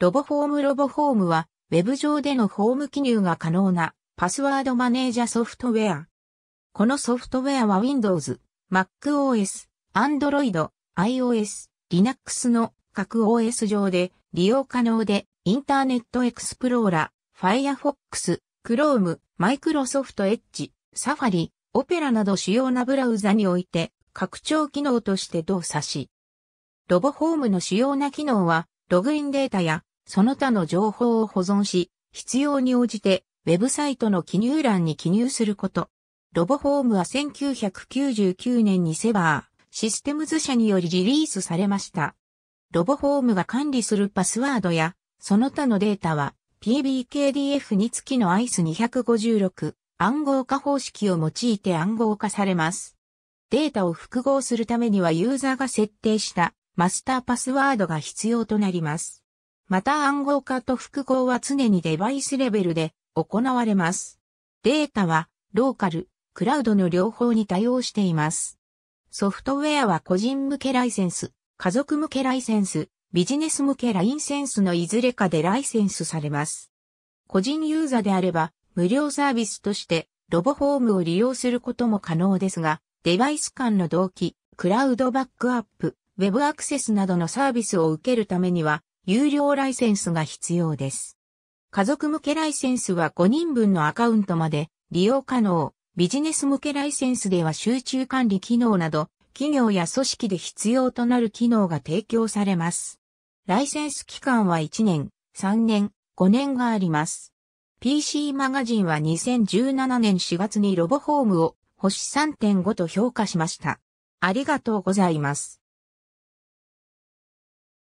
ロボフォームロボフォームは、ウェブ上でのフォーム記入が可能なパスワードマネージャソフトウェア。このソフトウェアは Windows、MacOS、Android、iOS、Linux の各 OS 上で利用可能で、インターネットエクスプローラ、Firefox、Chrome、Microsoft Edge、Safari、Opera など主要なブラウザにおいて拡張機能として動作し、ロボホームの主要な機能は、ログインデータやその他の情報を保存し、必要に応じて、ウェブサイトの記入欄に記入すること。ロボホームは1999年にセバーシステムズ社によりリリースされました。ロボホームが管理するパスワードや、その他のデータは PBKDF につきの ICE256 暗号化方式を用いて暗号化されます。データを複合するためにはユーザーが設定したマスターパスワードが必要となります。また暗号化と複合は常にデバイスレベルで行われます。データはローカル、クラウドの両方に対応しています。ソフトウェアは個人向けライセンス、家族向けライセンス、ビジネス向けライセンスのいずれかでライセンスされます。個人ユーザーであれば無料サービスとしてロボホームを利用することも可能ですが、デバイス間の動機、クラウドバックアップ、ウェブアクセスなどのサービスを受けるためには、有料ライセンスが必要です。家族向けライセンスは5人分のアカウントまで利用可能。ビジネス向けライセンスでは集中管理機能など、企業や組織で必要となる機能が提供されます。ライセンス期間は1年、3年、5年があります。PC マガジンは2017年4月にロボホームを星3.5と評価しました。ありがとうございます。